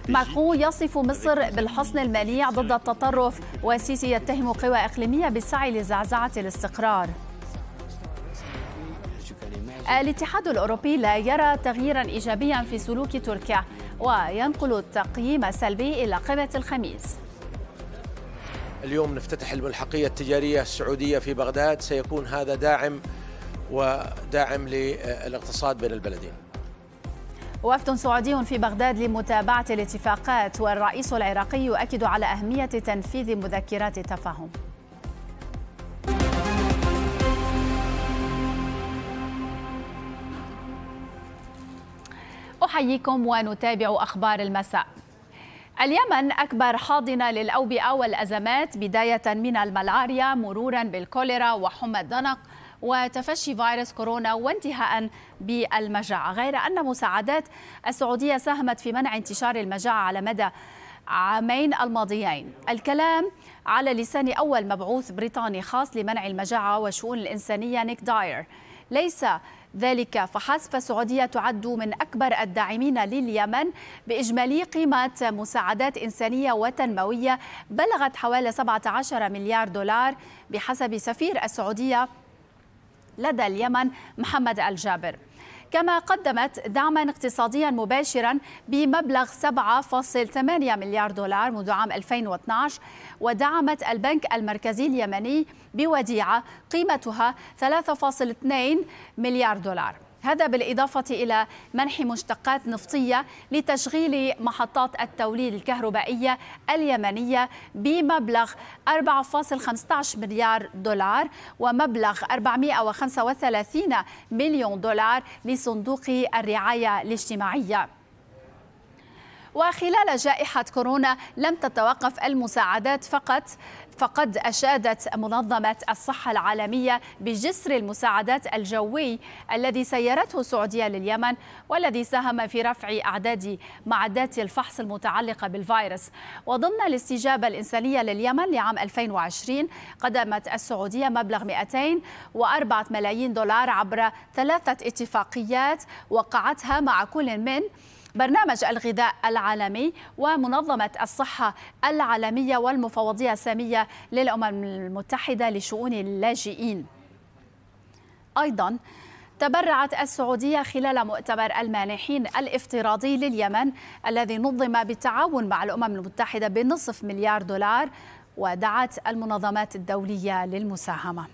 ماكرون يصف مصر بالحصن المنيع ضد التطرف وسيسي يتهم قوى إقليمية بالسعي لزعزعة الاستقرار الاتحاد الأوروبي لا يرى تغييرا إيجابيا في سلوك تركيا وينقل التقييم السلبي إلى قمة الخميس اليوم نفتتح الملحقية التجارية السعودية في بغداد سيكون هذا داعم وداعم للاقتصاد بين البلدين وفد سعودي في بغداد لمتابعة الاتفاقات والرئيس العراقي يؤكد على أهمية تنفيذ مذكرات التفاهم أحييكم ونتابع أخبار المساء اليمن أكبر حاضنة للأوبئة والأزمات بداية من الملاريا مرورا بالكوليرا وحمى الدنق وتفشي فيروس كورونا وانتهاء بالمجاعة غير أن مساعدات السعودية ساهمت في منع انتشار المجاعة على مدى عامين الماضيين الكلام على لسان أول مبعوث بريطاني خاص لمنع المجاعة والشؤون الإنسانية نيك داير ليس ذلك فحسب السعودية تعد من أكبر الداعمين لليمن بإجمالي قيمة مساعدات إنسانية وتنموية بلغت حوالي 17 مليار دولار بحسب سفير السعودية لدى اليمن محمد الجابر كما قدمت دعما اقتصاديا مباشرا بمبلغ 7.8 مليار دولار منذ عام 2012 ودعمت البنك المركزي اليمني بوديعة قيمتها 3.2 مليار دولار هذا بالإضافة إلى منح مشتقات نفطية لتشغيل محطات التوليد الكهربائية اليمنية بمبلغ 4.15 مليار دولار ومبلغ 435 مليون دولار لصندوق الرعاية الاجتماعية وخلال جائحة كورونا لم تتوقف المساعدات فقط فقد أشادت منظمة الصحة العالمية بجسر المساعدات الجوي الذي سيرته السعودية لليمن والذي ساهم في رفع أعداد معدات الفحص المتعلقة بالفيروس وضمن الاستجابة الإنسانية لليمن لعام 2020 قدمت السعودية مبلغ 204 ملايين دولار عبر ثلاثة اتفاقيات وقعتها مع كل من برنامج الغذاء العالمي ومنظمة الصحة العالمية والمفوضية السامية للأمم المتحدة لشؤون اللاجئين أيضاً تبرعت السعودية خلال مؤتمر المانحين الافتراضي لليمن الذي نظم بالتعاون مع الأمم المتحدة بنصف مليار دولار ودعت المنظمات الدولية للمساهمة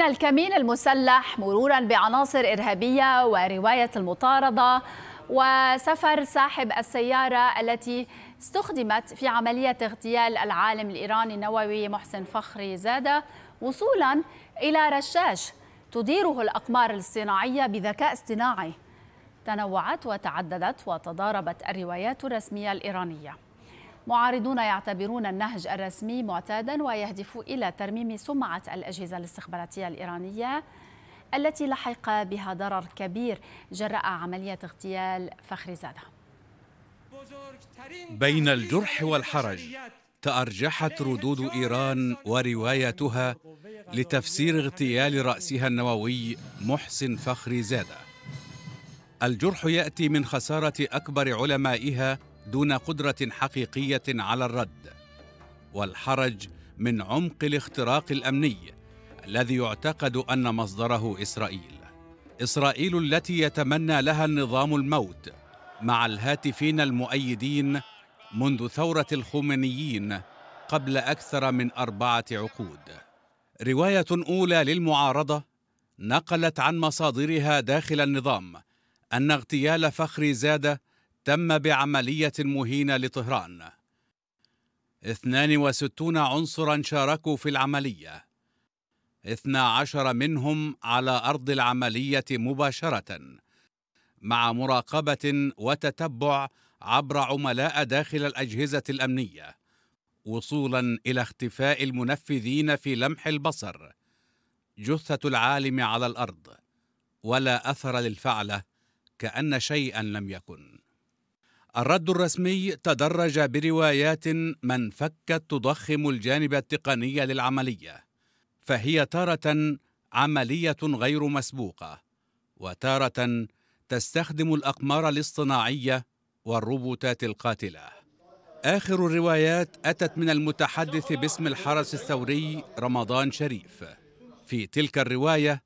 من الكمين المسلح مرورا بعناصر إرهابية ورواية المطاردة وسفر صاحب السيارة التي استخدمت في عملية اغتيال العالم الإيراني النووي محسن فخري زادة وصولا إلى رشاش تديره الأقمار الصناعية بذكاء اصطناعي تنوعت وتعددت وتضاربت الروايات الرسمية الإيرانية معارضون يعتبرون النهج الرسمي معتادا ويهدف إلى ترميم سمعة الأجهزة الاستخباراتية الإيرانية التي لحق بها ضرر كبير جراء عملية اغتيال فخري زادة بين الجرح والحرج تأرجحت ردود إيران وروايتها لتفسير اغتيال رأسها النووي محسن فخري زادة الجرح يأتي من خسارة أكبر علمائها دون قدره حقيقيه على الرد والحرج من عمق الاختراق الامني الذي يعتقد ان مصدره اسرائيل اسرائيل التي يتمنى لها النظام الموت مع الهاتفين المؤيدين منذ ثوره الخمينيين قبل اكثر من اربعه عقود روايه اولى للمعارضه نقلت عن مصادرها داخل النظام ان اغتيال فخري زاده تم بعملية مهينة لطهران 62 عنصرا شاركوا في العملية 12 منهم على أرض العملية مباشرة مع مراقبة وتتبع عبر عملاء داخل الأجهزة الأمنية وصولا إلى اختفاء المنفذين في لمح البصر جثة العالم على الأرض ولا أثر للفعلة كأن شيئا لم يكن الرد الرسمي تدرج بروايات من فكت تضخم الجانب التقني للعمليه فهي تاره عمليه غير مسبوقه وتاره تستخدم الاقمار الاصطناعيه والروبوتات القاتله آخر الروايات أتت من المتحدث باسم الحرس الثوري رمضان شريف. في تلك الرواية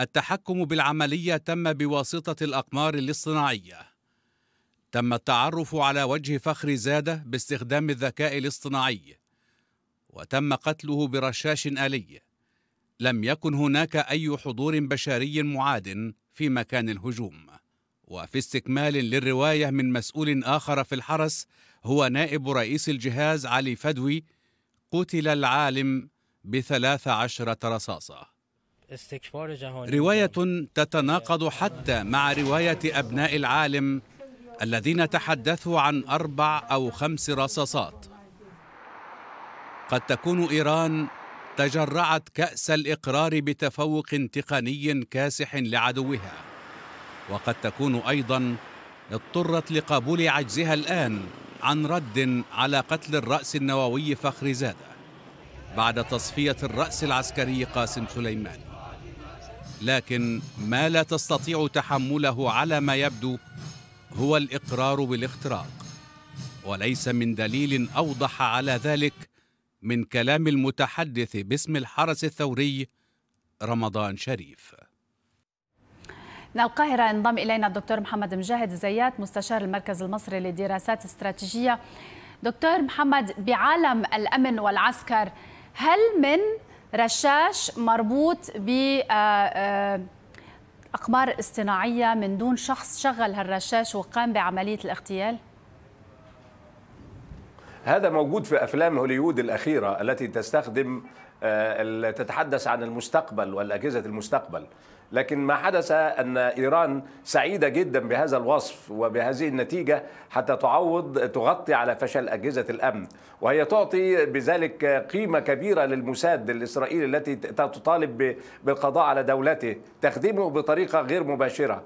التحكم بالعملية تم بواسطة الأقمار الاصطناعية تم التعرف على وجه فخر زاده باستخدام الذكاء الاصطناعي وتم قتله برشاش آلي لم يكن هناك أي حضور بشري معاد في مكان الهجوم وفي استكمال للرواية من مسؤول آخر في الحرس هو نائب رئيس الجهاز علي فدوي قتل العالم بثلاث عشرة رصاصة رواية تتناقض حتى مع رواية أبناء العالم الذين تحدثوا عن أربع أو خمس رصاصات قد تكون إيران تجرعت كأس الإقرار بتفوق تقني كاسح لعدوها وقد تكون أيضا اضطرت لقبول عجزها الآن عن رد على قتل الرأس النووي فخر زادة بعد تصفية الرأس العسكري قاسم سليماني لكن ما لا تستطيع تحمله على ما يبدو هو الإقرار بالاختراق وليس من دليل أوضح على ذلك من كلام المتحدث باسم الحرس الثوري رمضان شريف من القاهرة انضم إلينا الدكتور محمد مجاهد زيات مستشار المركز المصري للدراسات الاستراتيجية دكتور محمد بعالم الأمن والعسكر هل من رشاش مربوط ب آه، آه، أقمار اصطناعية من دون شخص شغل هالرشاش وقام بعملية الاغتيال؟ هذا موجود في أفلام هوليوود الأخيرة التي تستخدم آه، تتحدث عن المستقبل والأجهزة المستقبل لكن ما حدث أن إيران سعيدة جدا بهذا الوصف وبهذه النتيجة حتى تعوض تغطي على فشل أجهزة الأمن وهي تعطي بذلك قيمة كبيرة للموساد الإسرائيلي التي تطالب بالقضاء على دولته تخدمه بطريقة غير مباشرة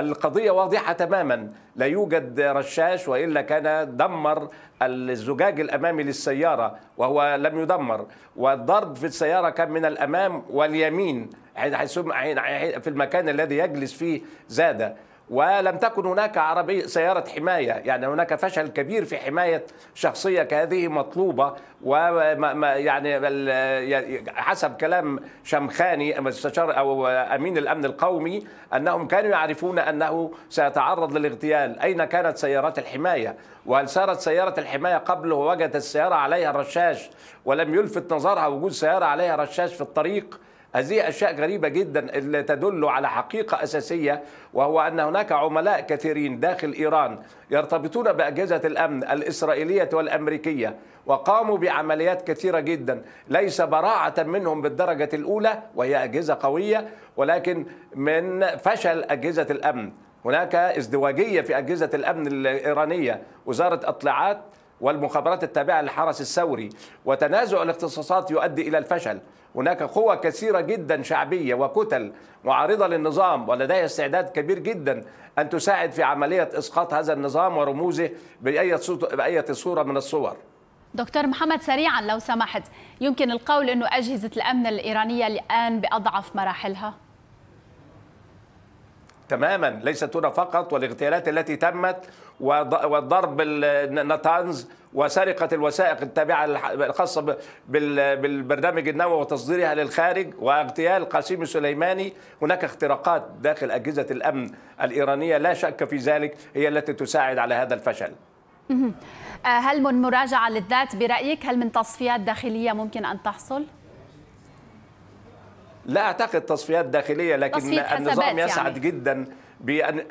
القضية واضحة تماما لا يوجد رشاش وإلا كان دمر الزجاج الأمامي للسيارة وهو لم يدمر والضرب في السيارة كان من الأمام واليمين حيث في المكان الذي يجلس فيه زاد ولم تكن هناك عربية سيارة حماية يعني هناك فشل كبير في حماية شخصية كهذه مطلوبة وما يعني حسب كلام شمخاني مستشار أو أمين الأمن القومي أنهم كانوا يعرفون أنه سيتعرض للاغتيال أين كانت سيارات الحماية وهل سارت سيارة الحماية قبله ووجدت السيارة عليها الرشاش ولم يلفت نظرها وجود سيارة عليها رشاش في الطريق هذه أشياء غريبة جدا اللي تدل على حقيقة أساسية وهو أن هناك عملاء كثيرين داخل إيران يرتبطون بأجهزة الأمن الإسرائيلية والأمريكية وقاموا بعمليات كثيرة جدا ليس براعة منهم بالدرجة الأولى وهي أجهزة قوية ولكن من فشل أجهزة الأمن هناك ازدواجية في أجهزة الأمن الإيرانية وزارة أطلعات والمخابرات التابعة للحرس الثوري وتنازع الاختصاصات يؤدي إلى الفشل هناك قوى كثيرة جدا شعبية وكتل معارضة للنظام ولديها استعداد كبير جدا أن تساعد في عملية إسقاط هذا النظام ورموزه بأية صورة من الصور دكتور محمد سريعا لو سمحت يمكن القول أنه أجهزة الأمن الإيرانية الآن بأضعف مراحلها؟ تماما ليست هنا فقط والاغتيالات التي تمت وضرب النتانز وسرقة الوثائق التابعة الخاصة بالبرنامج النووي وتصديرها للخارج واغتيال قاسم سليماني هناك اختراقات داخل أجهزة الأمن الإيرانية لا شك في ذلك هي التي تساعد على هذا الفشل آه، هل من مراجعة للذات برأيك هل من تصفيات داخلية ممكن أن تحصل؟ لا اعتقد تصفيات داخليه لكن تصفية النظام يعني. يسعد يعني. جدا بان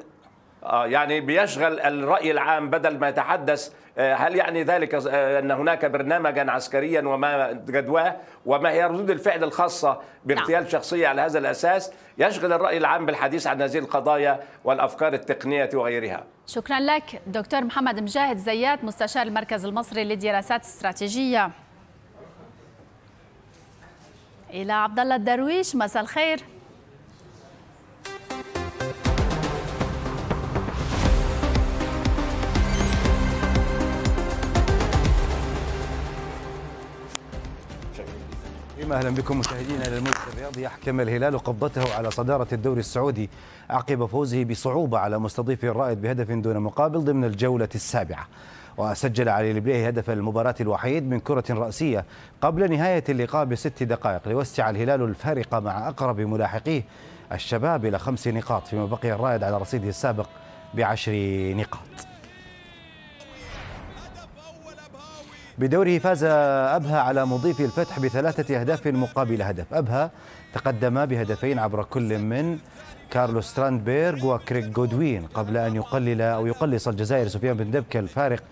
آه، يعني بيشغل الرأي العام بدل ما يتحدث آه، هل يعني ذلك آه، أن هناك برنامجا عسكريا وما جدواه وما هي ردود الفعل الخاصة باغتيال نعم. شخصية على هذا الأساس يشغل الرأي العام بالحديث عن هذه القضايا والأفكار التقنية وغيرها شكرا لك دكتور محمد مجاهد زيات مستشار المركز المصري للدراسات الاستراتيجية الى عبد الله الدرويش مساء الخير اهلا بكم مشاهدينا للموجز الرياضي يحكم الهلال قبضته على صداره الدوري السعودي عقب فوزه بصعوبه على مستضيفه الرائد بهدف دون مقابل ضمن الجوله السابعه وسجل علي البليهي هدف المباراة الوحيد من كرة رأسية قبل نهاية اللقاء بست دقائق ليوسع الهلال الفارق مع أقرب ملاحقيه الشباب إلى خمس نقاط فيما بقي الرائد على رصيده السابق بعشر نقاط بدوره فاز أبها على مضيف الفتح بثلاثة أهداف مقابل هدف أبها تقدم بهدفين عبر كل من كارلوس ستراندبيرغ وكريك جودوين قبل أن يقلل أو يقلص الجزائر سفيان بن دبكة الفارق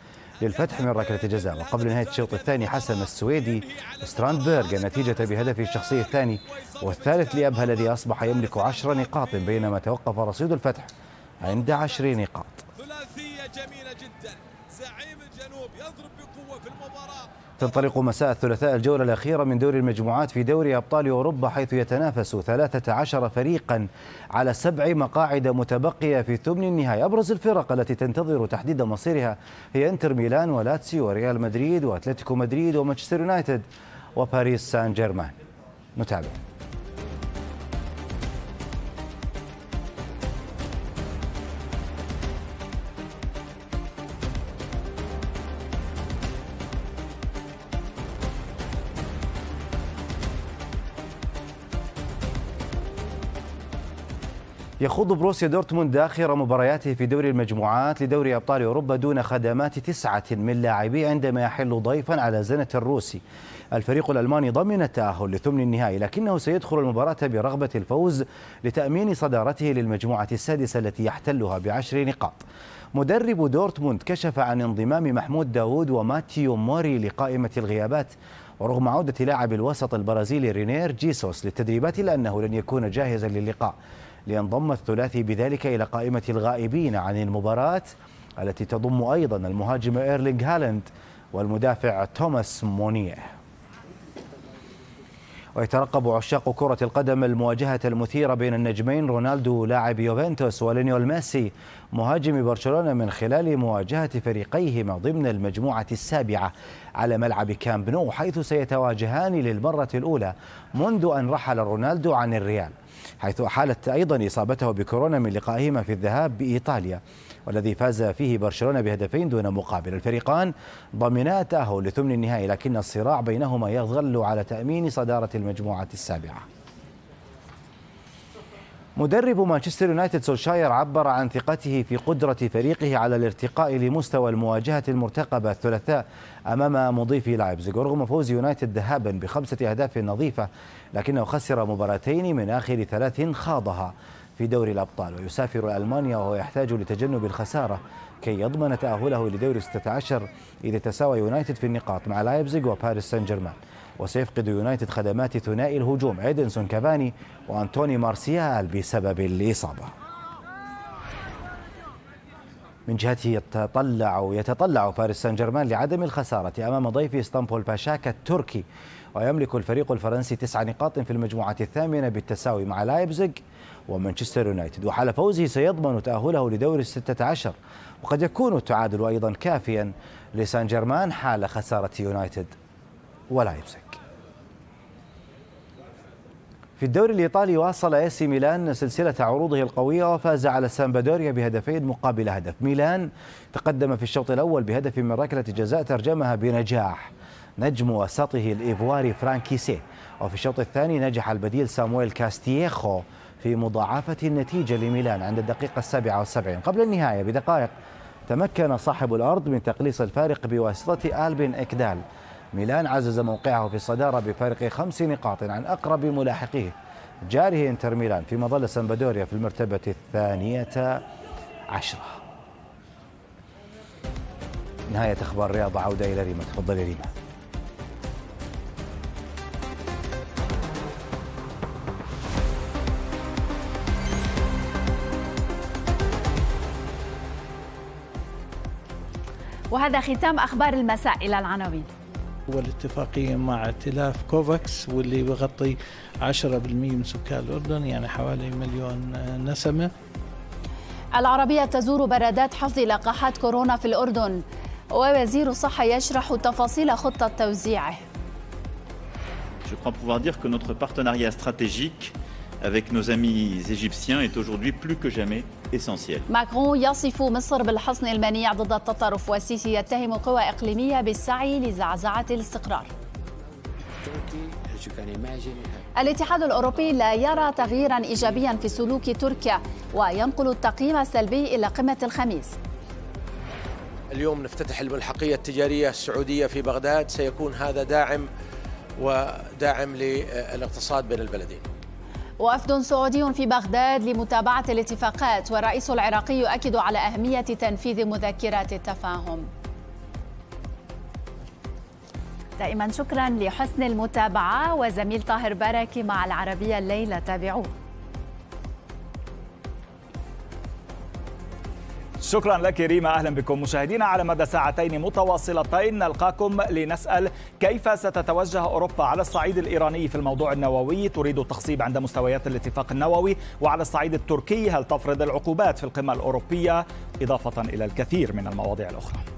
للفتح من ركلة الجزاء وقبل نهاية الشوط الثاني حسم السويدي ستراندبرغ النتيجة بهدفه الشخصي الثاني والثالث لأبها الذي أصبح يملك عشر نقاط بينما توقف رصيد الفتح عند عشر نقاط تنطلق مساء الثلاثاء الجولة الأخيرة من دوري المجموعات في دوري أبطال أوروبا حيث يتنافس 13 فريقا على سبع مقاعد متبقية في ثمن النهاية أبرز الفرق التي تنتظر تحديد مصيرها هي انتر ميلان ولاتسيو وريال مدريد وأتلتيكو مدريد ومانشستر يونايتد وباريس سان جيرمان نتابع يخوض بروسيا دورتموند آخر مبارياته في دوري المجموعات لدوري أبطال أوروبا دون خدمات تسعة من لاعبيه عندما يحل ضيفا على زنة الروسي الفريق الألماني ضمن التأهل لثمن النهائي لكنه سيدخل المباراة برغبة الفوز لتأمين صدارته للمجموعة السادسة التي يحتلها بعشر نقاط مدرب دورتموند كشف عن انضمام محمود داوود وماتيو موري لقائمة الغيابات ورغم عودة لاعب الوسط البرازيلي رينير جيسوس للتدريبات إلا أنه لن يكون جاهزا للقاء لينضم الثلاثي بذلك إلى قائمة الغائبين عن المباراة التي تضم أيضا المهاجم إيرلينغ هالاند والمدافع توماس مونيه ويترقب عشاق كرة القدم المواجهة المثيرة بين النجمين رونالدو لاعب يوفنتوس ولينيول ميسي مهاجم برشلونة من خلال مواجهة فريقيهما ضمن المجموعة السابعة على ملعب كامب نو حيث سيتواجهان للمرة الأولى منذ أن رحل رونالدو عن الريال حيث أحالت أيضا إصابته بكورونا من لقائهما في الذهاب بإيطاليا والذي فاز فيه برشلونة بهدفين دون مقابل الفريقان ضمنا تأهل لثمن النهائي لكن الصراع بينهما يظل على تأمين صدارة المجموعة السابعة مدرب مانشستر يونايتد سولشاير عبر عن ثقته في قدرة فريقه على الارتقاء لمستوى المواجهة المرتقبة الثلاثاء أمام مضيفي لايبزيغ ورغم فوز يونايتد ذهابا بخمسة أهداف نظيفة لكنه خسر مباراتين من آخر ثلاث خاضها في دوري الأبطال ويسافر ألمانيا وهو يحتاج لتجنب الخسارة كي يضمن تأهله لدور 16 إذا تساوى يونايتد في النقاط مع لايبزيغ وباريس سان جيرمان وسيفقد يونايتد خدمات ثنائي الهجوم إيدنسون كافاني وأنتوني مارسيال بسبب الإصابة من جهته يتطلع يتطلع باريس سان جيرمان لعدم الخسارة أمام ضيف اسطنبول باشاكا التركي ويملك الفريق الفرنسي تسع نقاط في المجموعة الثامنة بالتساوي مع لايبزيغ ومانشستر يونايتد وحال فوزه سيضمن تأهله لدور ال عشر وقد يكون التعادل أيضا كافيا لسان جيرمان حال خسارة يونايتد ولايبزيغ في الدوري الإيطالي واصل اسي ميلان سلسلة عروضه القوية وفاز على سامبادوريا بهدفين مقابل هدف ميلان تقدم في الشوط الأول بهدف من ركلة جزاء ترجمها بنجاح نجم وسطه الإيفواري فرانكيسي وفي الشوط الثاني نجح البديل سامويل كاستييخو في مضاعفة النتيجة لميلان عند الدقيقة السابعة والسبعين قبل النهاية بدقائق تمكن صاحب الأرض من تقليص الفارق بواسطة آلبين إكدال ميلان عزز موقعه في الصدارة بفارق خمس نقاط عن أقرب ملاحقيه جاره انتر ميلان في مظلة سامبادوريا في المرتبة الثانية عشرة نهاية أخبار الرياضة عودة إلى ريما تفضلي ريما وهذا ختام أخبار المساء إلى العناوين والاتفاقية مع ائتلاف كوفاكس واللي بغطي 10% من سكان الأردن يعني حوالي مليون آه، نسمة العربية تزور برادات حفظ لقاحات كورونا في الأردن ووزير الصحة يشرح تفاصيل خطة توزيعه Je crois pouvoir dire que notre partenariat stratégique avec nos amis égyptiens est aujourd'hui plus que jamais essentiel. ماكرون يصف مصر بالحصن المنيع ضد التطرف والسيسي يتهم قوى إقليمية بالسعي لزعزعة الاستقرار. الاتحاد الأوروبي لا يرى تغييرا إيجابيا في سلوك تركيا وينقل التقييم السلبي إلى قمة الخميس اليوم نفتتح الملحقية التجارية السعودية في بغداد سيكون هذا داعم وداعم للاقتصاد بين البلدين وفد سعودي في بغداد لمتابعة الاتفاقات والرئيس العراقي يؤكد على أهمية تنفيذ مذكرات التفاهم دائما شكرا لحسن المتابعة وزميل طاهر بركي مع العربية الليلة تابعوه شكرا لك ريما أهلا بكم مشاهدينا على مدى ساعتين متواصلتين نلقاكم لنسأل كيف ستتوجه أوروبا على الصعيد الإيراني في الموضوع النووي تريد التخصيب عند مستويات الاتفاق النووي وعلى الصعيد التركي هل تفرض العقوبات في القمة الأوروبية إضافة إلى الكثير من المواضيع الأخرى